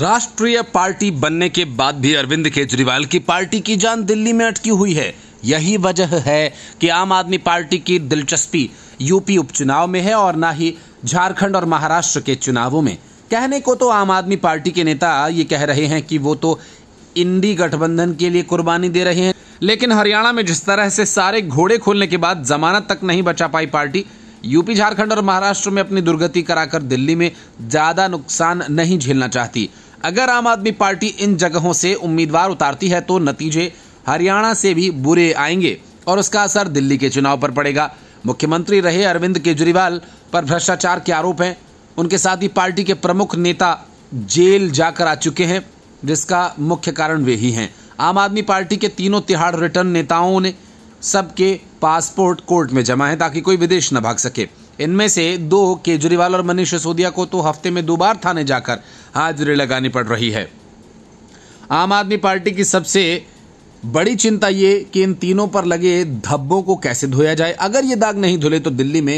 राष्ट्रीय पार्टी बनने के बाद भी अरविंद केजरीवाल की पार्टी की जान दिल्ली में अटकी हुई है यही वजह है कि आम आदमी पार्टी की दिलचस्पी यूपी उपचुनाव में है और ना ही झारखंड और महाराष्ट्र के चुनावों में कहने को तो आम आदमी पार्टी के नेता ये कह रहे हैं कि वो तो इंडी गठबंधन के लिए कुर्बानी दे रहे हैं लेकिन हरियाणा में जिस तरह से सारे घोड़े खोलने के बाद जमानत तक नहीं बचा पाई पार्टी यूपी झारखंड और महाराष्ट्र में अपनी दुर्गति कराकर दिल्ली में ज्यादा नुकसान नहीं झेलना चाहती अगर आम आदमी पार्टी इन जगहों से उम्मीदवार उतारती है तो नतीजे हरियाणा से भी बुरे आएंगे और उसका असर दिल्ली के चुनाव पर पड़ेगा मुख्यमंत्री रहे अरविंद केजरीवाल पर भ्रष्टाचार के आरोप हैं उनके साथ ही पार्टी के प्रमुख नेता जेल जाकर आ चुके हैं जिसका मुख्य कारण वे ही हैं आम आदमी पार्टी के तीनों तिहाड़ रिटर्न नेताओं ने सबके पासपोर्ट कोर्ट में जमा है ताकि कोई विदेश न भाग सके इनमें से दो केजरीवाल और मनीष सिसोदिया को तो हफ्ते में दो बार थाने जाकर हाजिरी लगानी पड़ रही है आम आदमी पार्टी की सबसे बड़ी चिंता ये कि इन तीनों पर लगे धब्बों को कैसे धोया जाए अगर ये दाग नहीं धुले तो दिल्ली में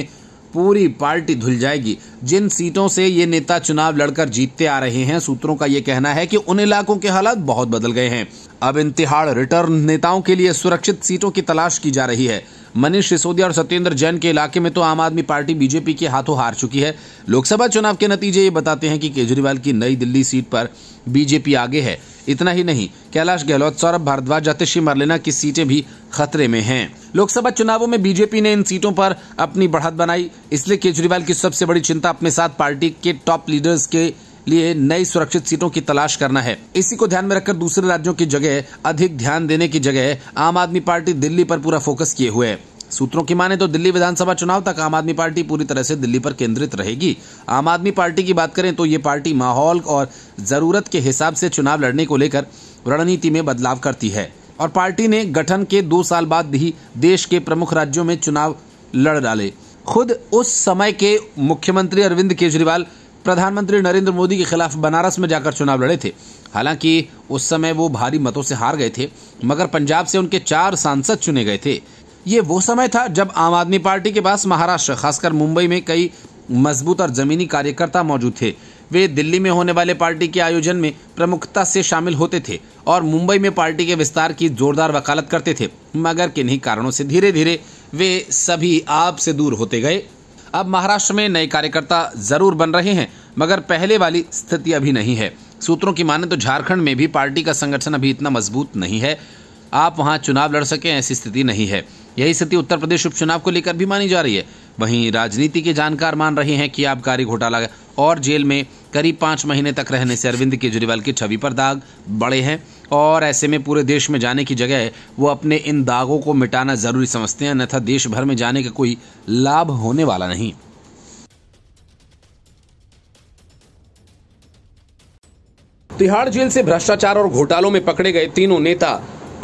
पूरी पार्टी धुल जाएगी जिन सीटों से ये नेता चुनाव लड़कर जीतते आ रहे हैं सूत्रों का ये कहना है कि उन इलाकों के हालात बहुत बदल गए हैं अब इंतिहाड़ रिटर्न नेताओं के लिए सुरक्षित सीटों की तलाश की जा रही है मनीष सिसोदिया और सत्येंद्र जैन के इलाके में तो आम आदमी पार्टी बीजेपी के हाथों हार चुकी है लोकसभा चुनाव के नतीजे ये बताते हैं कि केजरीवाल की नई दिल्ली सीट पर बीजेपी आगे है इतना ही नहीं कैलाश गहलोत सौरभ भारद्वाज ज्योतिषी मरलेना की सीटें भी खतरे में हैं लोकसभा चुनावों में बीजेपी ने इन सीटों पर अपनी बढ़त बनाई इसलिए केजरीवाल की सबसे बड़ी चिंता अपने साथ पार्टी के टॉप लीडर्स के लिए नई सुरक्षित सीटों की तलाश करना है इसी को ध्यान में रखकर दूसरे राज्यों की जगह अधिक ध्यान देने की जगह आम आदमी पार्टी दिल्ली पर पूरा फोकस किए हुए सूत्रों की माने तो दिल्ली विधानसभा चुनाव तक आम आदमी पार्टी पूरी तरह से दिल्ली पर केंद्रित रहेगी आम आदमी पार्टी की बात करें तो ये पार्टी माहौल और जरूरत के हिसाब से चुनाव लड़ने को लेकर रणनीति में बदलाव करती है और पार्टी ने गठन के दो साल बाद ही देश के प्रमुख राज्यों में चुनाव लड़ डाले खुद उस समय के मुख्यमंत्री अरविंद केजरीवाल प्रधानमंत्री नरेंद्र मोदी के खिलाफ बनारस में जाकर चुनाव लड़े थे हालांकि उस समय वो भारी मतों से हार गए थे मगर पंजाब से उनके चार सांसद चुने गए थे ये वो समय था जब आम आदमी पार्टी के पास महाराष्ट्र खासकर मुंबई में कई मजबूत और जमीनी कार्यकर्ता मौजूद थे वे दिल्ली में होने वाले पार्टी के आयोजन में प्रमुखता से शामिल होते थे और मुंबई में पार्टी के विस्तार की जोरदार वकालत करते थे मगर किन्हीं कारणों से धीरे धीरे वे सभी आप से दूर होते गए अब महाराष्ट्र में नए कार्यकर्ता जरूर बन रहे हैं मगर पहले वाली स्थिति अभी नहीं है सूत्रों की माने तो झारखंड में भी पार्टी का संगठन अभी इतना मजबूत नहीं है आप वहाँ चुनाव लड़ सकें ऐसी स्थिति नहीं है यही स्थिति उत्तर प्रदेश उपचुनाव को लेकर भी मानी जा रही है वहीं राजनीति के जानकार मान रहे हैं कि आबकारी घोटाला और जेल में करीब पाँच महीने तक रहने से अरविंद केजरीवाल की छवि पर दाग बड़े हैं और ऐसे में पूरे देश में जाने की जगह वो अपने इन दागों को मिटाना ज़रूरी समझते हैं अन्यथा देश भर में जाने का कोई लाभ होने वाला नहीं तिहाड़ जेल से भ्रष्टाचार और घोटालों में पकड़े गए तीनों नेता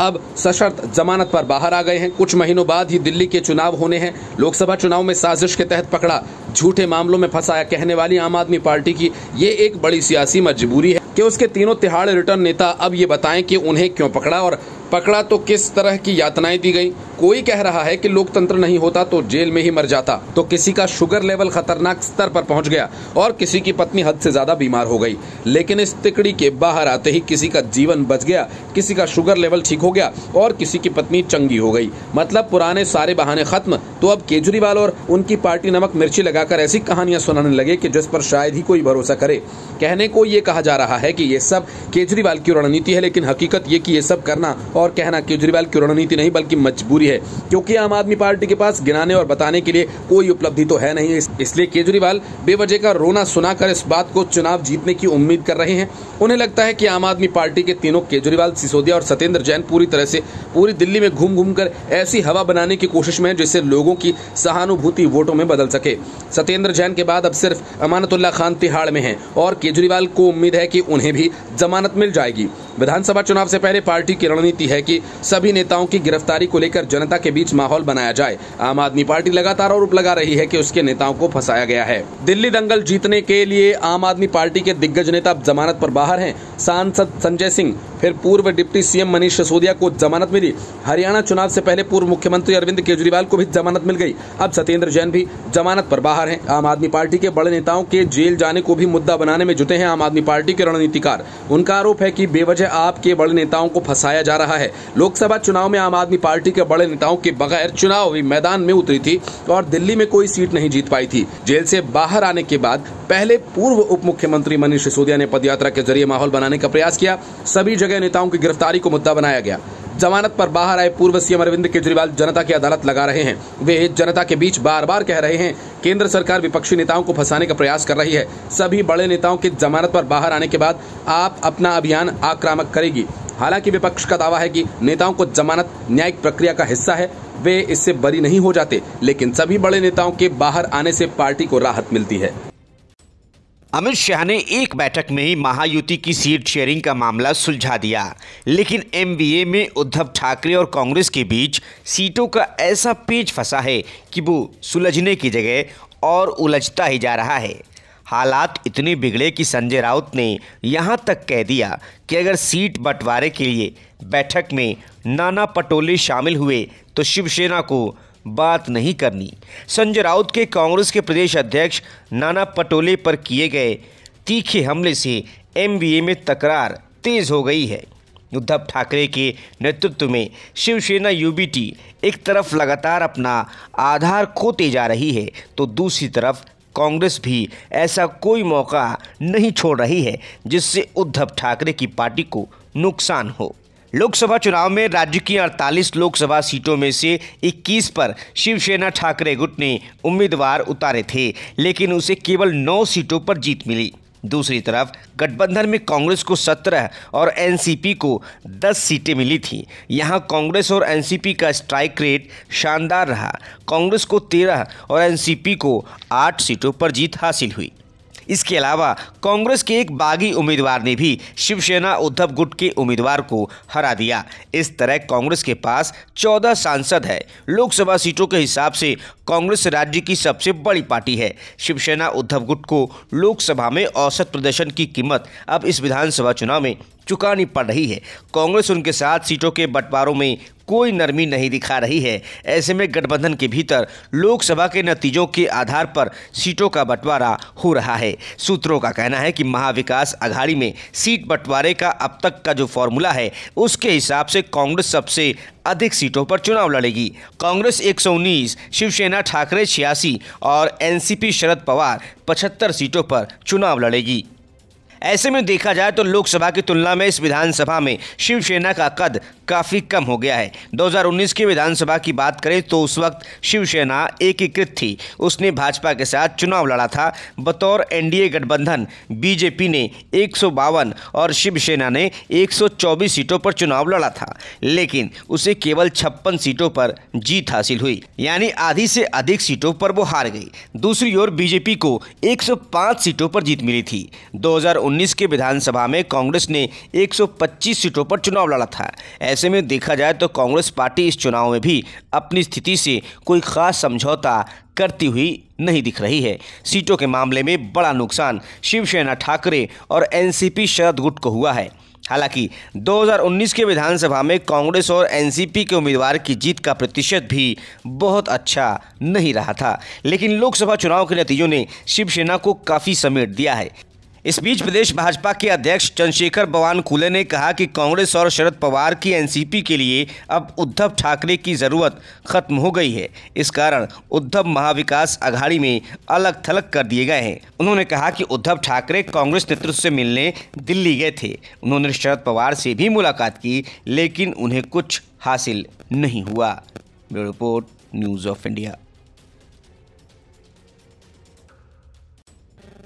अब सशर्त जमानत पर बाहर आ गए हैं कुछ महीनों बाद ही दिल्ली के चुनाव होने हैं लोकसभा चुनाव में साजिश के तहत पकड़ा झूठे मामलों में फंसाया कहने वाली आम आदमी पार्टी की ये एक बड़ी सियासी मजबूरी है कि उसके तीनों तिहाड़ रिटर्न नेता अब ये बताएं कि उन्हें क्यों पकड़ा और पकड़ा तो किस तरह की यातनाएं दी गई कोई कह रहा है कि लोकतंत्र नहीं होता तो जेल में ही मर जाता तो किसी का शुगर लेवल खतरनाक स्तर पर पहुंच गया और किसी की पत्नी हद से ज्यादा बीमार हो गई लेकिन इस तिकड़ी के बाहर आते ही किसी का जीवन बच गया किसी का शुगर लेवल ठीक हो गया और किसी की पत्नी चंगी हो गई मतलब पुराने सारे बहाने खत्म तो अब केजरीवाल और उनकी पार्टी नमक मिर्ची लगाकर ऐसी कहानियां सुनाने लगे कि जिस पर शायद ही कोई भरोसा करे कहने को ये कहा जा रहा है कि ये सब केजरीवाल की रणनीति है लेकिन हकीकत ये कि ये सब करना और कहना केजरीवाल की रणनीति नहीं बल्कि मजबूरी जरूरी है क्योंकि आम आदमी पार्टी के पास गिनाने और बताने के लिए कोई उपलब्धि तो है नहीं इसलिए केजरीवाल बेवजह का रोना सुनाकर इस बात को चुनाव जीतने की उम्मीद कर रहे हैं उन्हें लगता है कि आम आदमी पार्टी के तीनों केजरीवाल सिसोदिया और सत्येंद्र जैन पूरी तरह से पूरी दिल्ली में घूम घूम कर ऐसी हवा बनाने की कोशिश में जिससे लोगों की सहानुभूति वोटों में बदल सके सत्येंद्र जैन के बाद अब सिर्फ अमानतुल्ला खान तिहाड़ में है और केजरीवाल को उम्मीद है कि उन्हें भी जमानत मिल जाएगी विधानसभा चुनाव से पहले पार्टी की रणनीति है कि सभी नेताओं की गिरफ्तारी को लेकर जनता के बीच माहौल बनाया जाए आम आदमी पार्टी लगातार आरोप लगा रही है कि उसके नेताओं को फंसाया गया है दिल्ली दंगल जीतने के लिए आम आदमी पार्टी के दिग्गज नेता जमानत पर बाहर हैं सांसद संजय सिंह फिर पूर्व डिप्टी सीएम मनीष सिसोदिया को जमानत मिली हरियाणा चुनाव से पहले पूर्व मुख्यमंत्री अरविंद केजरीवाल को भी जमानत मिल गई अब सत्येंद्र जैन भी जमानत पर बाहर हैं आम आदमी पार्टी के बड़े नेताओं के जेल जाने को भी मुद्दा बनाने में जुटे हैं आम आदमी पार्टी के रणनीतिकार उनका आरोप है कि बेवजह आपके बड़े नेताओं को फंसाया जा रहा है लोकसभा चुनाव में आम आदमी पार्टी के बड़े नेताओं के बगैर भी मैदान में उतरी थी और दिल्ली में कोई सीट नहीं जीत पाई थी जेल से बाहर आने के बाद पहले पूर्व उप मुख्यमंत्री मनीष सिसोदिया ने पदयात्रा के जरिए माहौल बनाने का प्रयास किया सभी जगह गए नेताओं की गिरफ्तारी को मुद्दा बनाया गया जमानत पर बाहर आए पूर्व सीएम अरविंद केजरीवाल जनता की अदालत लगा रहे हैं वे जनता के बीच बार बार कह रहे हैं केंद्र सरकार विपक्षी नेताओं को फंसाने का प्रयास कर रही है सभी बड़े नेताओं के जमानत पर बाहर आने के बाद आप अपना अभियान आक्रामक करेगी हालांकि विपक्ष का दावा है कि नेताओं को जमानत न्यायिक प्रक्रिया का हिस्सा है वे इससे बरी नहीं हो जाते लेकिन सभी बड़े नेताओं के बाहर आने से पार्टी को राहत मिलती है अमित शाह ने एक बैठक में ही महायुति की सीट शेयरिंग का मामला सुलझा दिया लेकिन एमबीए में उद्धव ठाकरे और कांग्रेस के बीच सीटों का ऐसा पेच फंसा है कि वो सुलझने की जगह और उलझता ही जा रहा है हालात इतने बिगड़े कि संजय राउत ने यहाँ तक कह दिया कि अगर सीट बंटवारे के लिए बैठक में नाना पटोले शामिल हुए तो शिवसेना को बात नहीं करनी संजय राउत के कांग्रेस के प्रदेश अध्यक्ष नाना पटोले पर किए गए तीखे हमले से एमबीए में तकरार तेज हो गई है उद्धव ठाकरे के नेतृत्व में शिवसेना यूबीटी एक तरफ लगातार अपना आधार खोते जा रही है तो दूसरी तरफ कांग्रेस भी ऐसा कोई मौका नहीं छोड़ रही है जिससे उद्धव ठाकरे की पार्टी को नुकसान हो लोकसभा चुनाव में राज्य की 48 लोकसभा सीटों में से 21 पर शिवसेना ठाकरे गुट ने उम्मीदवार उतारे थे लेकिन उसे केवल 9 सीटों पर जीत मिली दूसरी तरफ गठबंधन में कांग्रेस को 17 और एनसीपी को 10 सीटें मिली थी यहां कांग्रेस और एनसीपी का स्ट्राइक रेट शानदार रहा कांग्रेस को 13 और एनसीपी को 8 सीटों पर जीत हासिल हुई इसके अलावा कांग्रेस के एक बागी उम्मीदवार ने भी शिवसेना उद्धव गुट के उम्मीदवार को हरा दिया इस तरह कांग्रेस के पास चौदह सांसद है लोकसभा सीटों के हिसाब से कांग्रेस राज्य की सबसे बड़ी पार्टी है शिवसेना उद्धव गुट को लोकसभा में औसत प्रदर्शन की कीमत अब इस विधानसभा चुनाव में चुकानी पड़ रही है कांग्रेस उनके साथ सीटों के बंटवारों में कोई नरमी नहीं दिखा रही है ऐसे में गठबंधन के भीतर लोकसभा के नतीजों के आधार पर सीटों का बंटवारा हो रहा है सूत्रों का कहना है कि महाविकास अघाड़ी में सीट बंटवारे का अब तक का जो फॉर्मूला है उसके हिसाब से कांग्रेस सबसे अधिक सीटों पर चुनाव लड़ेगी कांग्रेस 119, शिवसेना ठाकरे छियासी और एनसीपी शरद पवार 75 सीटों पर चुनाव लड़ेगी ऐसे में देखा जाए तो लोकसभा की तुलना में इस विधानसभा में शिवसेना का कद काफ़ी कम हो गया है 2019 की विधानसभा की बात करें तो उस वक्त शिवसेना एकीकृत थी उसने भाजपा के साथ चुनाव लड़ा था बतौर एनडीए गठबंधन बीजेपी ने एक और शिवसेना ने एक सीटों पर चुनाव लड़ा था लेकिन उसे केवल छप्पन सीटों पर जीत हासिल हुई यानी आधी से अधिक सीटों पर वो हार गई दूसरी ओर बीजेपी को 105 सीटों पर जीत मिली थी 2019 के विधानसभा में कांग्रेस ने 125 सीटों पर चुनाव लड़ा था ऐसे में देखा जाए तो कांग्रेस पार्टी इस चुनाव में भी अपनी स्थिति से कोई खास समझौता करती हुई नहीं दिख रही है सीटों के मामले में बड़ा नुकसान शिवसेना ठाकरे और एनसीपी शरद गुट को हुआ है हालांकि 2019 के विधानसभा में कांग्रेस और एनसीपी के उम्मीदवार की जीत का प्रतिशत भी बहुत अच्छा नहीं रहा था लेकिन लोकसभा चुनाव के नतीजों ने शिवसेना को काफ़ी समेट दिया है इस बीच प्रदेश भाजपा के अध्यक्ष चंद्रशेखर बवान कुले ने कहा कि कांग्रेस और शरद पवार की एनसीपी के लिए अब उद्धव ठाकरे की ज़रूरत खत्म हो गई है इस कारण उद्धव महाविकास अघाड़ी में अलग थलग कर दिए गए हैं उन्होंने कहा कि उद्धव ठाकरे कांग्रेस नेतृत्व से मिलने दिल्ली गए थे उन्होंने शरद पवार से भी मुलाकात की लेकिन उन्हें कुछ हासिल नहीं हुआ रिपोर्ट न्यूज़ ऑफ इंडिया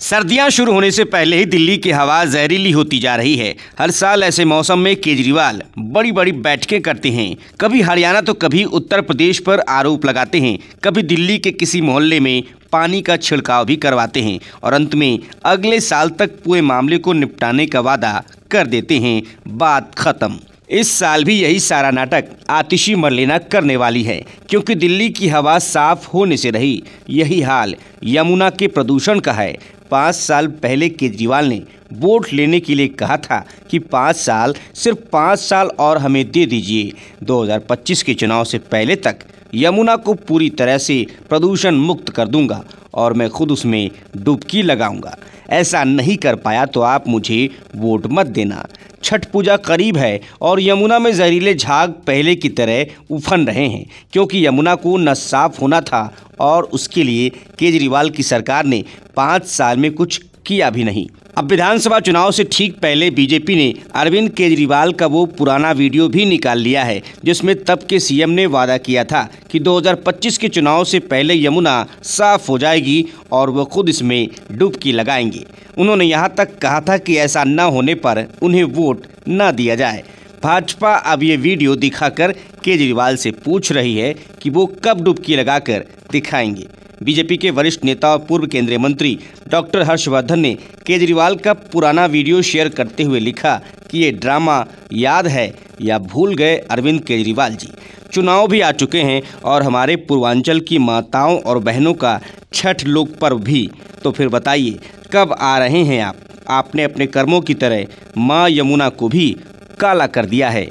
सर्दियां शुरू होने से पहले ही दिल्ली की हवा जहरीली होती जा रही है हर साल ऐसे मौसम में केजरीवाल बड़ी बड़ी बैठकें करते हैं कभी हरियाणा तो कभी उत्तर प्रदेश पर आरोप लगाते हैं कभी दिल्ली के किसी मोहल्ले में पानी का छिड़काव भी करवाते हैं और अंत में अगले साल तक पूरे मामले को निपटाने का वादा कर देते हैं बात खत्म इस साल भी यही सारा नाटक आतिशी मरलेना करने वाली है क्योंकि दिल्ली की हवा साफ होने से रही यही हाल यमुना के प्रदूषण का है पाँच साल पहले केजरीवाल ने वोट लेने के लिए कहा था कि पाँच साल सिर्फ पाँच साल और हमें दे दीजिए 2025 के चुनाव से पहले तक यमुना को पूरी तरह से प्रदूषण मुक्त कर दूंगा और मैं खुद उसमें डुबकी लगाऊंगा ऐसा नहीं कर पाया तो आप मुझे वोट मत देना छठ पूजा करीब है और यमुना में जहरीले झाग पहले की तरह उफन रहे हैं क्योंकि यमुना को न साफ होना था और उसके लिए केजरीवाल की सरकार ने पाँच साल में कुछ किया भी नहीं अब विधानसभा चुनाव से ठीक पहले बीजेपी ने अरविंद केजरीवाल का वो पुराना वीडियो भी निकाल लिया है जिसमें तब के सीएम ने वादा किया था कि 2025 के चुनाव से पहले यमुना साफ हो जाएगी और वो खुद इसमें डुबकी लगाएंगे उन्होंने यहाँ तक कहा था कि ऐसा न होने पर उन्हें वोट न दिया जाए भाजपा अब ये वीडियो दिखाकर केजरीवाल से पूछ रही है कि वो कब डुबकी लगाकर दिखाएंगे बीजेपी के वरिष्ठ नेता और पूर्व केंद्रीय मंत्री डॉक्टर हर्षवर्धन ने केजरीवाल का पुराना वीडियो शेयर करते हुए लिखा कि ये ड्रामा याद है या भूल गए अरविंद केजरीवाल जी चुनाव भी आ चुके हैं और हमारे पूर्वांचल की माताओं और बहनों का छठ लोक पर्व भी तो फिर बताइए कब आ रहे हैं आप आपने अपने कर्मों की तरह माँ यमुना को भी काला कर दिया है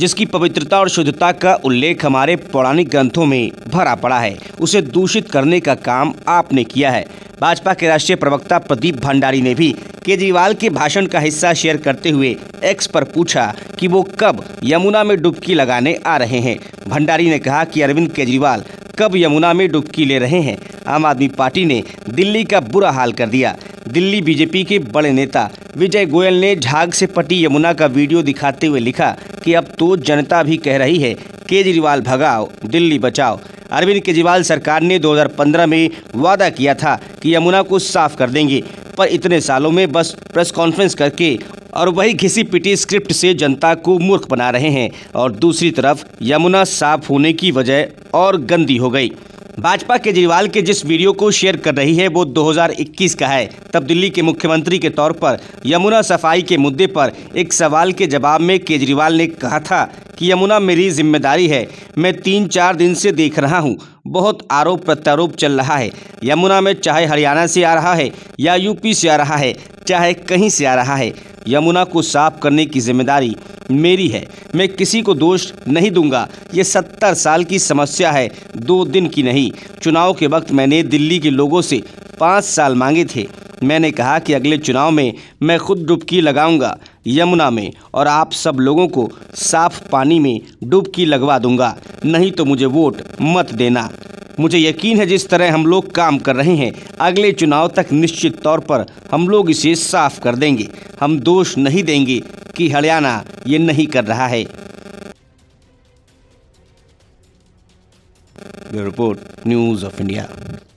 जिसकी पवित्रता और शुद्धता का उल्लेख हमारे पौराणिक ग्रंथों में भरा पड़ा है उसे दूषित करने का काम आपने किया है भाजपा के राष्ट्रीय प्रवक्ता प्रदीप भंडारी ने भी केजरीवाल के भाषण का हिस्सा शेयर करते हुए एक्स पर पूछा कि वो कब यमुना में डुबकी लगाने आ रहे हैं भंडारी ने कहा कि अरविंद केजरीवाल कब यमुना में डुबकी ले रहे हैं आम आदमी पार्टी ने दिल्ली का बुरा हाल कर दिया दिल्ली बीजेपी के बड़े नेता विजय गोयल ने झाग से पटी यमुना का वीडियो दिखाते हुए लिखा कि अब तो जनता भी कह रही है केजरीवाल भगाओ दिल्ली बचाओ अरविंद केजरीवाल सरकार ने 2015 में वादा किया था कि यमुना को साफ कर देंगे पर इतने सालों में बस प्रेस कॉन्फ्रेंस करके और वही घिसी पिटी स्क्रिप्ट से जनता को मूर्ख बना रहे हैं और दूसरी तरफ यमुना साफ होने की वजह और गंदी हो गई भाजपा केजरीवाल के जिस वीडियो को शेयर कर रही है वो 2021 का है तब दिल्ली के मुख्यमंत्री के तौर पर यमुना सफाई के मुद्दे पर एक सवाल के जवाब में केजरीवाल ने कहा था कि यमुना मेरी जिम्मेदारी है मैं तीन चार दिन से देख रहा हूँ बहुत आरोप प्रत्यारोप चल रहा है यमुना में चाहे हरियाणा से आ रहा है या यूपी से आ रहा है चाहे कहीं से आ रहा है यमुना को साफ करने की जिम्मेदारी मेरी है मैं किसी को दोष नहीं दूंगा ये सत्तर साल की समस्या है दो दिन की नहीं चुनाव के वक्त मैंने दिल्ली के लोगों से पाँच साल मांगे थे मैंने कहा कि अगले चुनाव में मैं खुद डुबकी लगाऊंगा यमुना में और आप सब लोगों को साफ पानी में डुबकी लगवा दूंगा नहीं तो मुझे वोट मत देना मुझे यकीन है जिस तरह हम लोग काम कर रहे हैं अगले चुनाव तक निश्चित तौर पर हम लोग इसे साफ कर देंगे हम दोष नहीं देंगे कि हरियाणा ये नहीं कर रहा है रिपोर्ट न्यूज़ ऑफ इंडिया